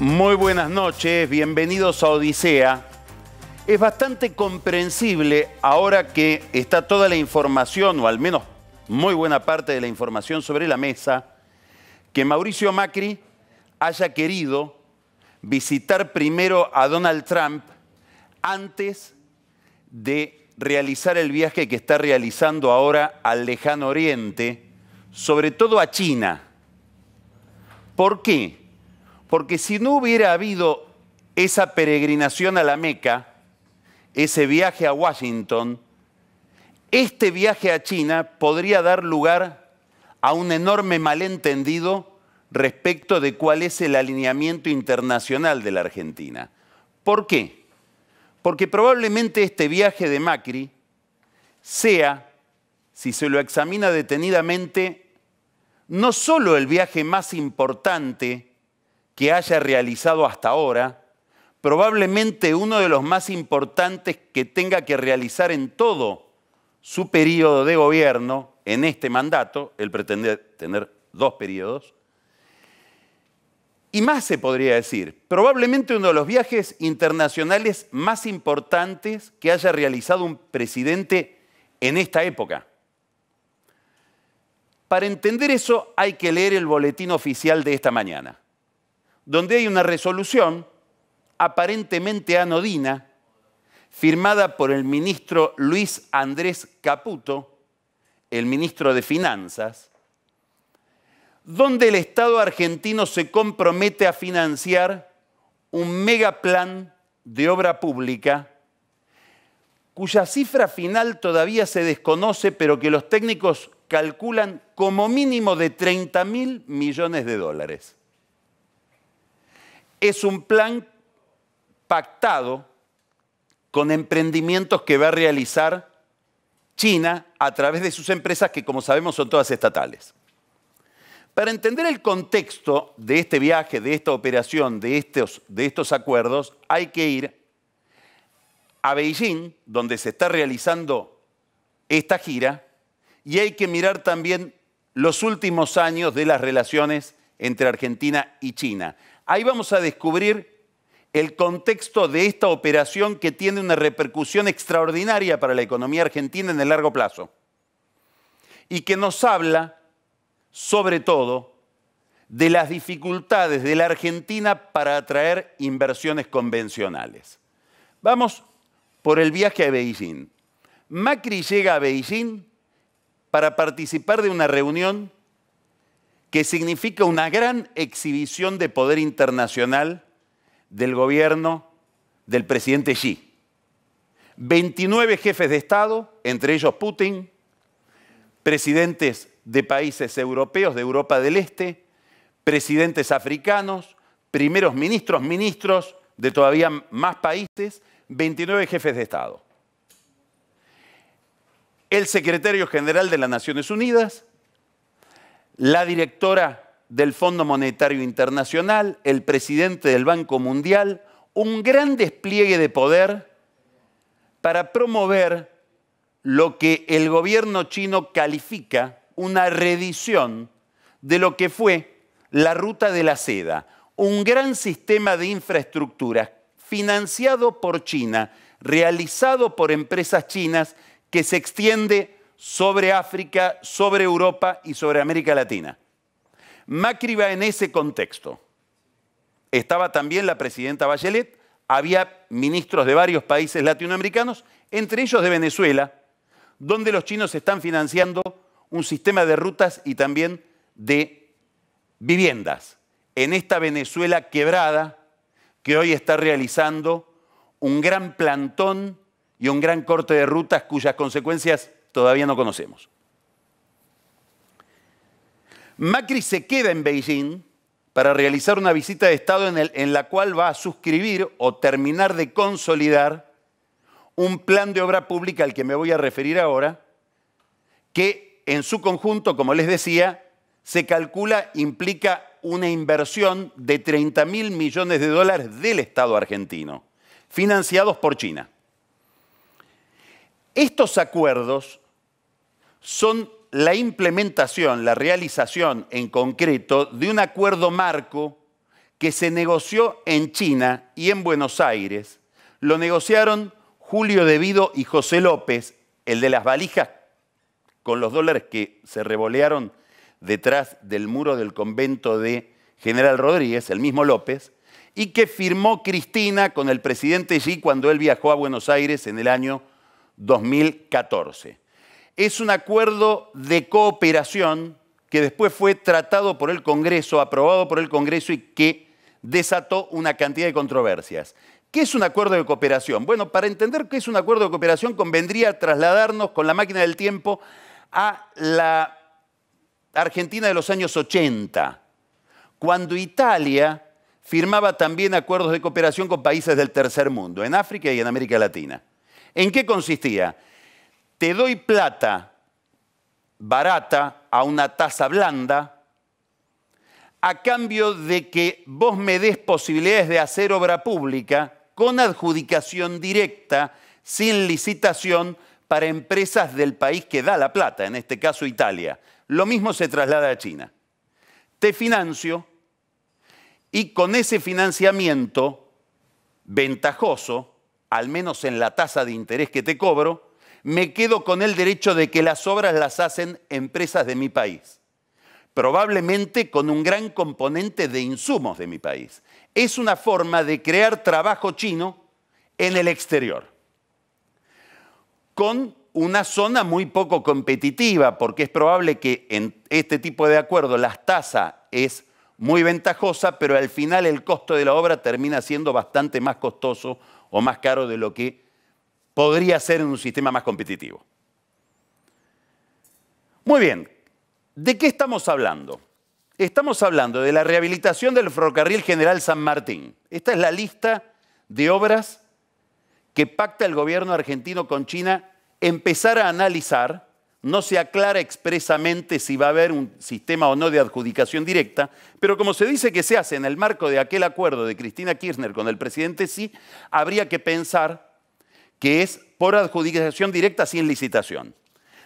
Muy buenas noches, bienvenidos a Odisea. Es bastante comprensible ahora que está toda la información, o al menos muy buena parte de la información sobre la mesa, que Mauricio Macri haya querido visitar primero a Donald Trump antes de realizar el viaje que está realizando ahora al lejano oriente, sobre todo a China. ¿Por qué? Porque si no hubiera habido esa peregrinación a la Meca, ese viaje a Washington, este viaje a China podría dar lugar a un enorme malentendido respecto de cuál es el alineamiento internacional de la Argentina. ¿Por qué? Porque probablemente este viaje de Macri sea, si se lo examina detenidamente, no solo el viaje más importante que haya realizado hasta ahora, probablemente uno de los más importantes que tenga que realizar en todo su periodo de gobierno, en este mandato, él pretende tener dos periodos, y más se podría decir, probablemente uno de los viajes internacionales más importantes que haya realizado un presidente en esta época. Para entender eso hay que leer el boletín oficial de esta mañana donde hay una resolución aparentemente anodina, firmada por el ministro Luis Andrés Caputo, el ministro de Finanzas, donde el Estado argentino se compromete a financiar un megaplan de obra pública cuya cifra final todavía se desconoce, pero que los técnicos calculan como mínimo de 30 mil millones de dólares es un plan pactado con emprendimientos que va a realizar China a través de sus empresas que como sabemos son todas estatales. Para entender el contexto de este viaje, de esta operación, de estos, de estos acuerdos, hay que ir a Beijing, donde se está realizando esta gira, y hay que mirar también los últimos años de las relaciones entre Argentina y China. Ahí vamos a descubrir el contexto de esta operación que tiene una repercusión extraordinaria para la economía argentina en el largo plazo y que nos habla, sobre todo, de las dificultades de la Argentina para atraer inversiones convencionales. Vamos por el viaje a Beijing. Macri llega a Beijing para participar de una reunión que significa una gran exhibición de poder internacional del gobierno del presidente Xi. 29 jefes de Estado, entre ellos Putin, presidentes de países europeos de Europa del Este, presidentes africanos, primeros ministros, ministros de todavía más países, 29 jefes de Estado. El secretario general de las Naciones Unidas, la directora del Fondo Monetario Internacional, el presidente del Banco Mundial, un gran despliegue de poder para promover lo que el gobierno chino califica una redición de lo que fue la ruta de la seda, un gran sistema de infraestructuras financiado por China, realizado por empresas chinas que se extiende sobre África, sobre Europa y sobre América Latina. Macri va en ese contexto. Estaba también la presidenta Bachelet, había ministros de varios países latinoamericanos, entre ellos de Venezuela, donde los chinos están financiando un sistema de rutas y también de viviendas. En esta Venezuela quebrada, que hoy está realizando un gran plantón y un gran corte de rutas cuyas consecuencias todavía no conocemos. Macri se queda en Beijing para realizar una visita de Estado en, la cual va a suscribir o terminar de consolidar un plan de obra pública al que me voy a referir ahora, que en su conjunto, como les decía, se calcula implica una inversión de 30 mil millones de dólares del Estado argentino, financiados por China. Estos acuerdos son la implementación, la realización en concreto de un acuerdo marco que se negoció en China y en Buenos Aires. Lo negociaron Julio Devido y José López, el de las valijas con los dólares que se revolearon detrás del muro del convento de General Rodríguez, el mismo López, y que firmó Cristina con el presidente Xi cuando él viajó a Buenos Aires en el año 2014. Es un acuerdo de cooperación que después fue tratado por el Congreso, aprobado por el Congreso y que desató una cantidad de controversias. ¿Qué es un acuerdo de cooperación? Bueno, para entender qué es un acuerdo de cooperación convendría trasladarnos con la máquina del tiempo a la Argentina de los años 80, cuando Italia firmaba también acuerdos de cooperación con países del tercer mundo, en África y en América Latina. ¿En qué consistía? Te doy plata barata a una tasa blanda a cambio de que vos me des posibilidades de hacer obra pública con adjudicación directa, sin licitación, para empresas del país que da la plata, en este caso Italia. Lo mismo se traslada a China. Te financio y con ese financiamiento ventajoso, al menos en la tasa de interés que te cobro, me quedo con el derecho de que las obras las hacen empresas de mi país, probablemente con un gran componente de insumos de mi país. Es una forma de crear trabajo chino en el exterior, con una zona muy poco competitiva, porque es probable que en este tipo de acuerdo la tasa es muy ventajosa, pero al final el costo de la obra termina siendo bastante más costoso o más caro de lo que podría ser en un sistema más competitivo. Muy bien, ¿de qué estamos hablando? Estamos hablando de la rehabilitación del ferrocarril General San Martín. Esta es la lista de obras que pacta el gobierno argentino con China empezar a analizar no se aclara expresamente si va a haber un sistema o no de adjudicación directa, pero como se dice que se hace en el marco de aquel acuerdo de Cristina Kirchner con el presidente sí, habría que pensar que es por adjudicación directa sin licitación.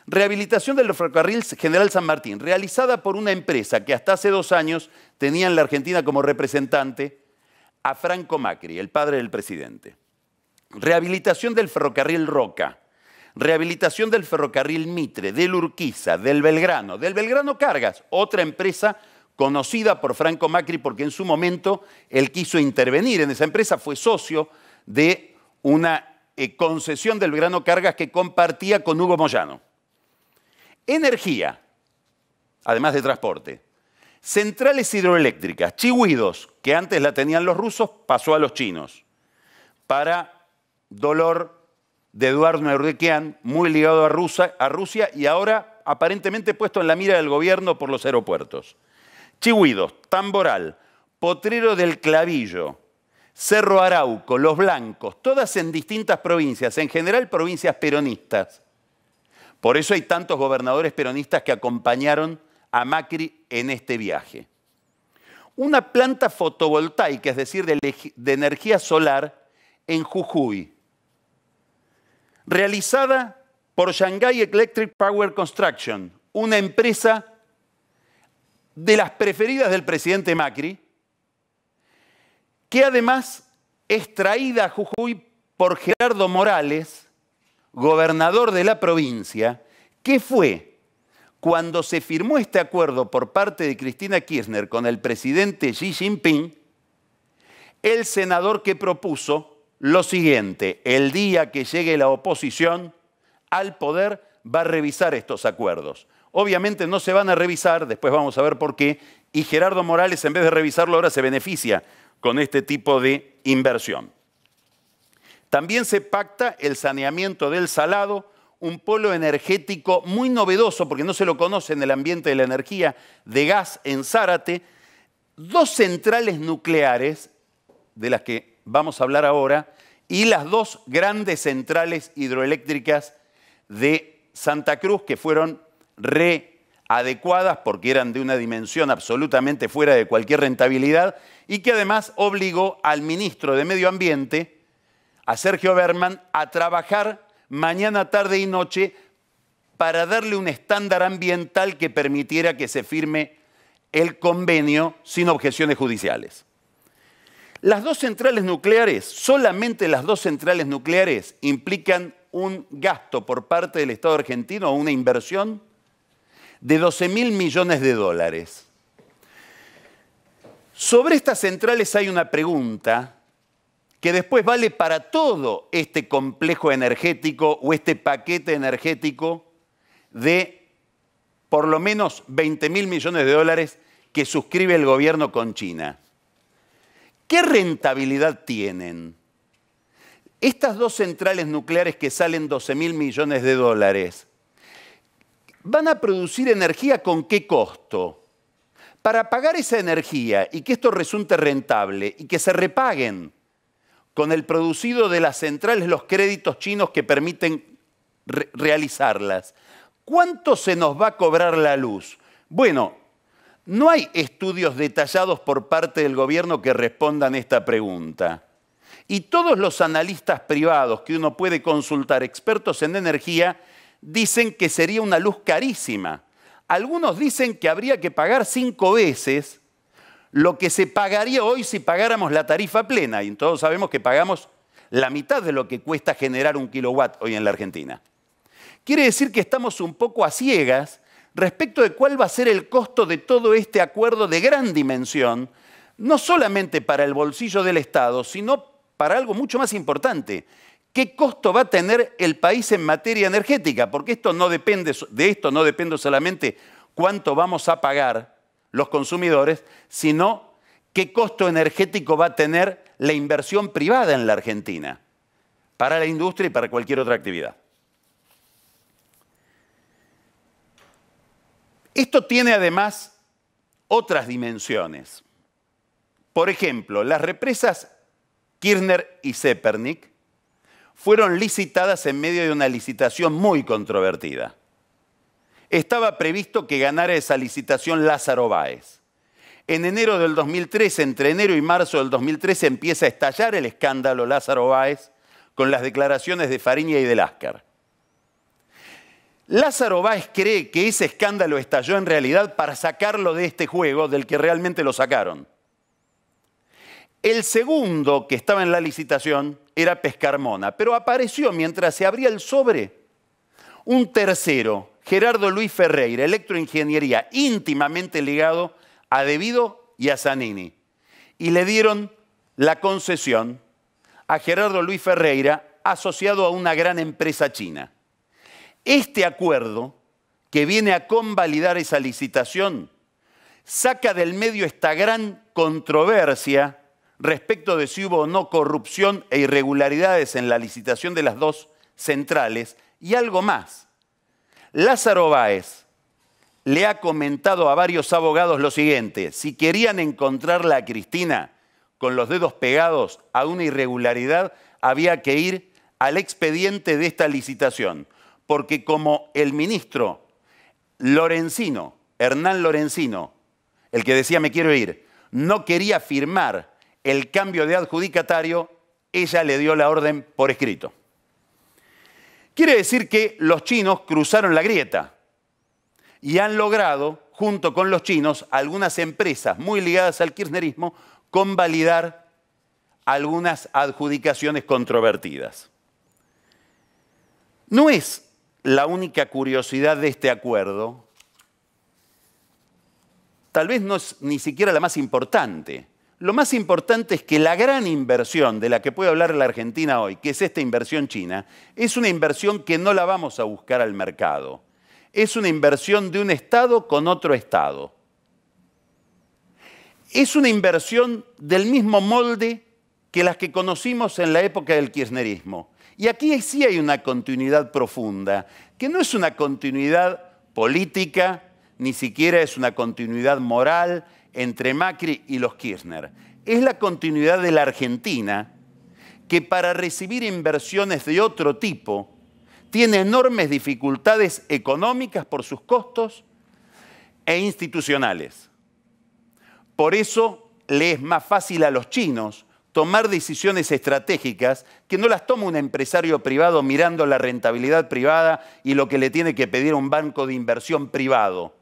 Rehabilitación del ferrocarril General San Martín, realizada por una empresa que hasta hace dos años tenía en la Argentina como representante a Franco Macri, el padre del presidente. Rehabilitación del ferrocarril Roca, Rehabilitación del ferrocarril Mitre, del Urquiza, del Belgrano. Del Belgrano Cargas, otra empresa conocida por Franco Macri porque en su momento él quiso intervenir en esa empresa, fue socio de una eh, concesión del Belgrano Cargas que compartía con Hugo Moyano. Energía, además de transporte. Centrales hidroeléctricas, Chihuidos, que antes la tenían los rusos, pasó a los chinos, para dolor de Eduardo Merdequian, muy ligado a Rusia, a Rusia y ahora aparentemente puesto en la mira del gobierno por los aeropuertos. Chihuidos, Tamboral, Potrero del Clavillo, Cerro Arauco, Los Blancos, todas en distintas provincias, en general provincias peronistas. Por eso hay tantos gobernadores peronistas que acompañaron a Macri en este viaje. Una planta fotovoltaica, es decir, de energía solar, en Jujuy realizada por Shanghai Electric Power Construction, una empresa de las preferidas del presidente Macri, que además es traída a Jujuy por Gerardo Morales, gobernador de la provincia, que fue cuando se firmó este acuerdo por parte de Cristina Kirchner con el presidente Xi Jinping, el senador que propuso lo siguiente, el día que llegue la oposición al poder va a revisar estos acuerdos. Obviamente no se van a revisar, después vamos a ver por qué, y Gerardo Morales en vez de revisarlo ahora se beneficia con este tipo de inversión. También se pacta el saneamiento del salado, un polo energético muy novedoso, porque no se lo conoce en el ambiente de la energía, de gas en Zárate, dos centrales nucleares, de las que vamos a hablar ahora y las dos grandes centrales hidroeléctricas de Santa Cruz que fueron readecuadas porque eran de una dimensión absolutamente fuera de cualquier rentabilidad y que además obligó al ministro de Medio Ambiente, a Sergio Berman, a trabajar mañana, tarde y noche para darle un estándar ambiental que permitiera que se firme el convenio sin objeciones judiciales. Las dos centrales nucleares, solamente las dos centrales nucleares, implican un gasto por parte del Estado argentino, una inversión de 12 mil millones de dólares. Sobre estas centrales hay una pregunta que después vale para todo este complejo energético o este paquete energético de por lo menos 20 mil millones de dólares que suscribe el gobierno con China. ¿Qué rentabilidad tienen? Estas dos centrales nucleares que salen 12 mil millones de dólares, ¿van a producir energía con qué costo? Para pagar esa energía y que esto resulte rentable y que se repaguen con el producido de las centrales los créditos chinos que permiten realizarlas, ¿cuánto se nos va a cobrar la luz? Bueno, no hay estudios detallados por parte del gobierno que respondan esta pregunta. Y todos los analistas privados que uno puede consultar, expertos en energía, dicen que sería una luz carísima. Algunos dicen que habría que pagar cinco veces lo que se pagaría hoy si pagáramos la tarifa plena. Y todos sabemos que pagamos la mitad de lo que cuesta generar un kilowatt hoy en la Argentina. Quiere decir que estamos un poco a ciegas respecto de cuál va a ser el costo de todo este acuerdo de gran dimensión, no solamente para el bolsillo del Estado, sino para algo mucho más importante. ¿Qué costo va a tener el país en materia energética? Porque esto no depende, de esto no depende solamente cuánto vamos a pagar los consumidores, sino qué costo energético va a tener la inversión privada en la Argentina para la industria y para cualquier otra actividad. Esto tiene además otras dimensiones. Por ejemplo, las represas Kirchner y Zepernik fueron licitadas en medio de una licitación muy controvertida. Estaba previsto que ganara esa licitación Lázaro Báez. En enero del 2013, entre enero y marzo del 2013, empieza a estallar el escándalo Lázaro Báez con las declaraciones de Fariña y de Láscar. Lázaro Báez cree que ese escándalo estalló en realidad para sacarlo de este juego del que realmente lo sacaron. El segundo que estaba en la licitación era Pescarmona, pero apareció mientras se abría el sobre un tercero, Gerardo Luis Ferreira, electroingeniería, íntimamente ligado a Devido y a Zanini. Y le dieron la concesión a Gerardo Luis Ferreira asociado a una gran empresa china. Este acuerdo, que viene a convalidar esa licitación, saca del medio esta gran controversia respecto de si hubo o no corrupción e irregularidades en la licitación de las dos centrales y algo más. Lázaro Báez le ha comentado a varios abogados lo siguiente, si querían encontrarla a Cristina con los dedos pegados a una irregularidad, había que ir al expediente de esta licitación porque como el ministro Lorenzino, Hernán Lorenzino, el que decía me quiero ir, no quería firmar el cambio de adjudicatario, ella le dio la orden por escrito. Quiere decir que los chinos cruzaron la grieta y han logrado, junto con los chinos, algunas empresas muy ligadas al kirchnerismo, convalidar algunas adjudicaciones controvertidas. No es la única curiosidad de este acuerdo, tal vez no es ni siquiera la más importante. Lo más importante es que la gran inversión de la que puede hablar la Argentina hoy, que es esta inversión china, es una inversión que no la vamos a buscar al mercado. Es una inversión de un Estado con otro Estado. Es una inversión del mismo molde que las que conocimos en la época del kirchnerismo y aquí sí hay una continuidad profunda, que no es una continuidad política, ni siquiera es una continuidad moral entre Macri y los Kirchner. Es la continuidad de la Argentina, que para recibir inversiones de otro tipo, tiene enormes dificultades económicas por sus costos e institucionales. Por eso le es más fácil a los chinos tomar decisiones estratégicas que no las toma un empresario privado mirando la rentabilidad privada y lo que le tiene que pedir un banco de inversión privado.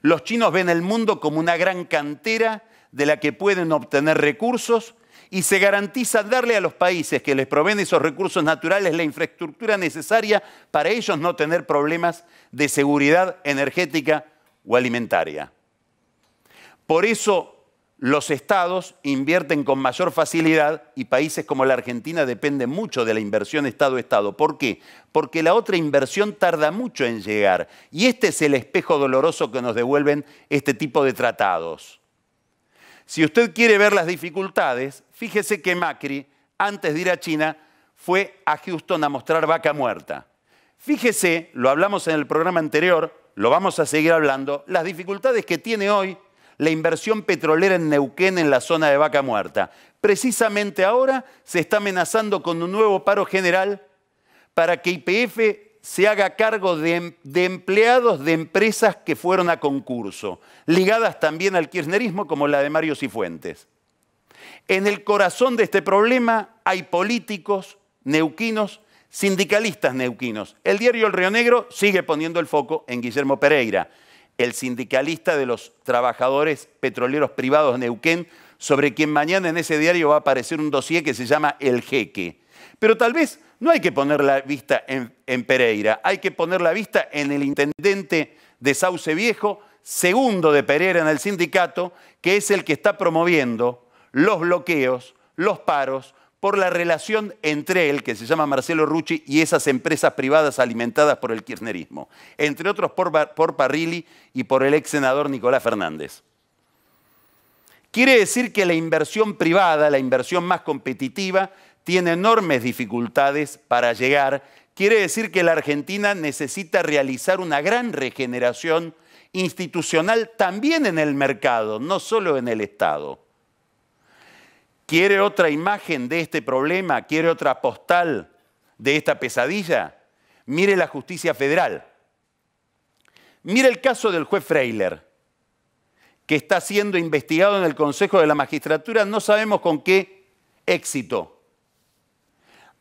Los chinos ven el mundo como una gran cantera de la que pueden obtener recursos y se garantiza darle a los países que les proveen esos recursos naturales la infraestructura necesaria para ellos no tener problemas de seguridad energética o alimentaria. Por eso los estados invierten con mayor facilidad y países como la Argentina dependen mucho de la inversión Estado-Estado. ¿Por qué? Porque la otra inversión tarda mucho en llegar. Y este es el espejo doloroso que nos devuelven este tipo de tratados. Si usted quiere ver las dificultades, fíjese que Macri, antes de ir a China, fue a Houston a mostrar vaca muerta. Fíjese, lo hablamos en el programa anterior, lo vamos a seguir hablando, las dificultades que tiene hoy la inversión petrolera en Neuquén en la zona de Vaca Muerta. Precisamente ahora se está amenazando con un nuevo paro general para que IPF se haga cargo em-, de, empleados de empresas que fueron a concurso, ligadas también al kirchnerismo como la de Mario Cifuentes. En el corazón de este problema hay políticos neuquinos, sindicalistas neuquinos. El diario El Río Negro sigue poniendo el foco en Guillermo Pereira el sindicalista de los trabajadores petroleros privados Neuquén, sobre quien mañana en ese diario va a aparecer un dossier que se llama El Jeque. Pero tal vez no hay que poner la vista en, en Pereira, hay que poner la vista en el intendente de Sauce Viejo, segundo de Pereira en el sindicato, que es el que está promoviendo los bloqueos, los paros, por la relación entre él, que se llama Marcelo Rucci, y esas empresas privadas alimentadas por el kirchnerismo, entre otros por, por Parrilli y por el ex senador Nicolás Fernández. Quiere decir que la inversión privada, la inversión más competitiva, tiene enormes dificultades para llegar. Quiere decir que la Argentina necesita realizar una gran regeneración institucional también en el mercado, no solo en el Estado. ¿Quiere otra imagen de este problema? ¿Quiere otra postal de esta pesadilla? Mire la justicia federal. Mire el caso del juez Freiler, que está siendo investigado en el Consejo de la Magistratura, no sabemos con qué éxito.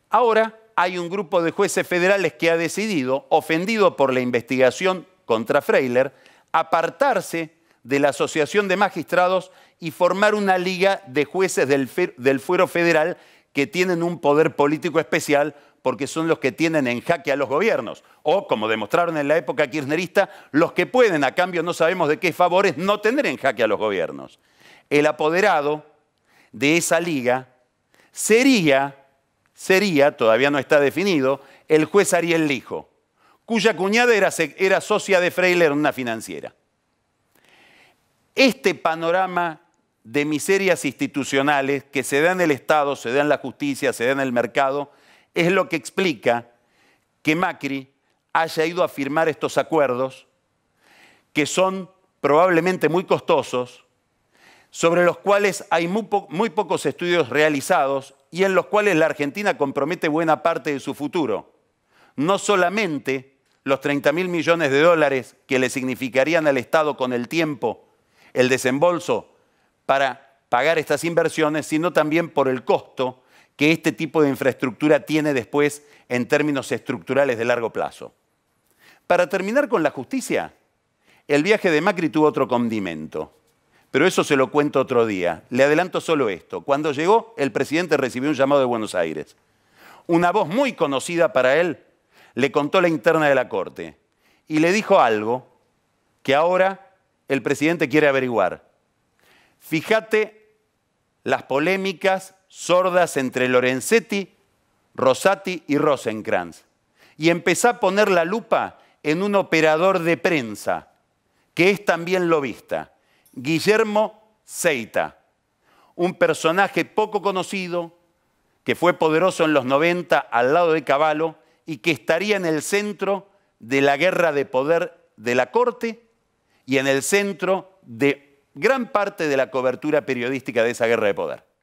Ahora hay un grupo de jueces federales que ha decidido, ofendido por la investigación contra Freiler, apartarse de la Asociación de Magistrados y formar una liga de jueces del, fuero federal que tienen un poder político especial porque son los que tienen en jaque a los gobiernos. O, como demostraron en la época kirchnerista, los que pueden, a cambio no sabemos de qué favores, no tener en jaque a los gobiernos. El apoderado de esa liga sería, sería, todavía no está definido, el juez Ariel Lijo, cuya cuñada era, socia de Freiler una financiera este panorama de miserias institucionales que se da en el Estado, se da en la justicia, se da en el mercado, es lo que explica que Macri haya ido a firmar estos acuerdos que son probablemente muy costosos, sobre los cuales hay muy, pocos estudios realizados y en los cuales la Argentina compromete buena parte de su futuro. No solamente los 30 mil millones de dólares que le significarían al Estado con el tiempo el desembolso para pagar estas inversiones, sino también por el costo que este tipo de infraestructura tiene después en términos estructurales de largo plazo. Para terminar con la justicia, el viaje de Macri tuvo otro condimento, pero eso se lo cuento otro día. Le adelanto solo esto. Cuando llegó, el presidente recibió un llamado de Buenos Aires. Una voz muy conocida para él le contó la interna de la Corte y le dijo algo que ahora el presidente quiere averiguar. Fíjate las polémicas sordas entre Lorenzetti, Rosati y Rosenkrantz. Y empezá a poner la lupa en un operador de prensa, que es también lobista, Guillermo Seita, un personaje poco conocido, que fue poderoso en los 90 al lado de Caballo y que estaría en el centro de la guerra de poder de la corte y en el centro de gran parte de la cobertura periodística de esa guerra de poder.